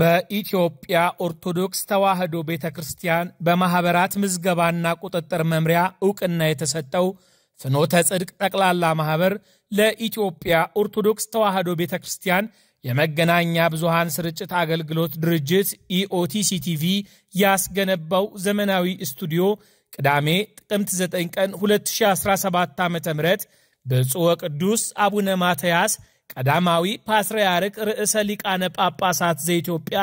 በኢትዮጵያ ኦርቶዶክስ ተዋሕዶ ቤተ ክርስቲያን በማኅበራት ምዝገባና ቁጥጥር መምሪያ ዕውቅና የተሰጠው ፍኖተ ጽድቅ ጠቅላላ ማኅበር ለኢትዮጵያ ኦርቶዶክስ ተዋሕዶ ቤተ ክርስቲያን የመገናኛ ብዙሃን ስርጭት አገልግሎት ድርጅት ኢኦቲሲ ቲቪ ያስገነባው ዘመናዊ ስቱዲዮ ቅዳሜ ጥቅምት 9 ቀን 2017 ዓ ም ብፁዕ ወቅዱስ አቡነ ማትያስ ቀዳማዊ ፓትርያርክ ርዕሰ ሊቃነ ጳጳሳት ዘኢትዮጵያ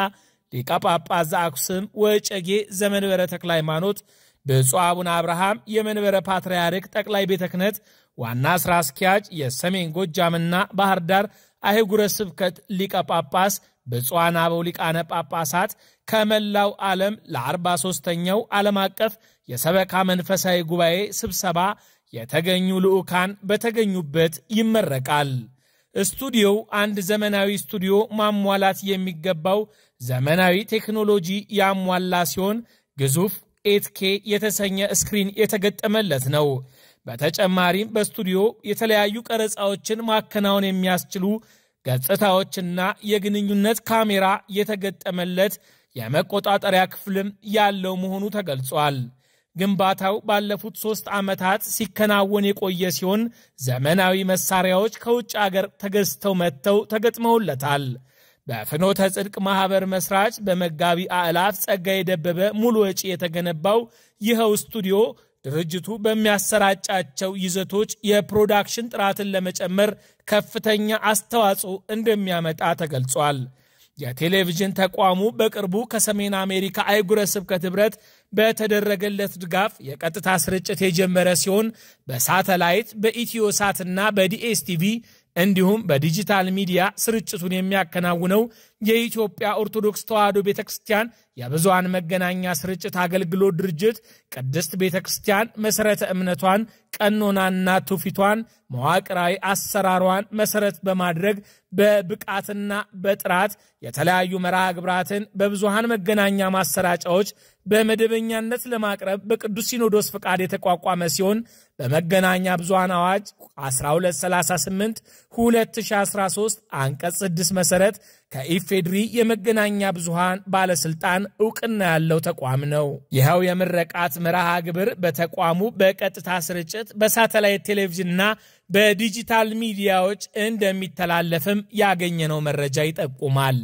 ሊቀ ጳጳስ ዘአክሱም ወጨጌ ዘመንበረ ተክለ ሃይማኖት ብፁዕ አቡነ አብርሃም የመንበረ ፓትርያርክ ጠቅላይ ቤተ ክህነት ዋና ሥራ አስኪያጅ የሰሜን ጎጃምና ባህር ዳር አህጉረ ስብከት ሊቀ ጳጳስ ብፁዓን አበው ሊቃነ ጳጳሳት ከመላው ዓለም ለ43ኛው ዓለም አቀፍ የሰበካ መንፈሳዊ ጉባኤ ስብሰባ የተገኙ ልዑካን በተገኙበት ይመረቃል። ስቱዲዮው አንድ ዘመናዊ ስቱዲዮ ማሟላት የሚገባው ዘመናዊ ቴክኖሎጂ ያሟላ ሲሆን ግዙፍ ኤትኬ የተሰኘ ስክሪን የተገጠመለት ነው። በተጨማሪም በስቱዲዮ የተለያዩ ቀረጻዎችን ማከናወን የሚያስችሉ ገጽታዎችና የግንኙነት ካሜራ የተገጠመለት የመቆጣጠሪያ ክፍልም ያለው መሆኑ ተገልጿል። ግንባታው ባለፉት ሶስት ዓመታት ሲከናወን የቆየ ሲሆን ዘመናዊ መሳሪያዎች ከውጭ አገር ተገዝተው መጥተው ተገጥመውለታል። በፍኖተ ጽድቅ ማህበር መስራች በመጋቢ አዕላፍ ጸጋ የደበበ ሙሉ ወጪ የተገነባው ይኸው ስቱዲዮ ድርጅቱ በሚያሰራጫቸው ይዘቶች የፕሮዳክሽን ጥራትን ለመጨመር ከፍተኛ አስተዋጽኦ እንደሚያመጣ ተገልጿል። የቴሌቪዥን ተቋሙ በቅርቡ ከሰሜን አሜሪካ አይጉረ ስብከት ኅብረት በተደረገለት ድጋፍ የቀጥታ ስርጭት የጀመረ ሲሆን በሳተላይት በኢትዮሳትና በዲኤስቲቪ እንዲሁም በዲጂታል ሚዲያ ስርጭቱን የሚያከናውነው የኢትዮጵያ ኦርቶዶክስ ተዋሕዶ ቤተ ክርስቲያን የብዙሃን መገናኛ ስርጭት አገልግሎት ድርጅት ቅድስት ቤተ ክርስቲያን መሠረተ እምነቷን ቀኖናና ትውፊቷን መዋቅራዊ አሰራሯን መሠረት በማድረግ በብቃትና በጥራት የተለያዩ መርሃ ግብራትን በብዙሃን መገናኛ ማሰራጫዎች በመደበኛ በመደበኛነት ለማቅረብ በቅዱስ ሲኖዶስ ፍቃድ የተቋቋመ ሲሆን በመገናኛ ብዙሃን አዋጅ 1238 2013 አንቀጽ 6 መሠረት ከኢፌድሪ የመገናኛ ብዙሃን ባለሥልጣን እውቅና ያለው ተቋም ነው። ይኸው የምረቃት መርሃ ግብር በተቋሙ በቀጥታ ስርጭት በሳተላይት ቴሌቪዥንና በዲጂታል ሚዲያዎች እንደሚተላለፍም ያገኘነው መረጃ ይጠቁማል።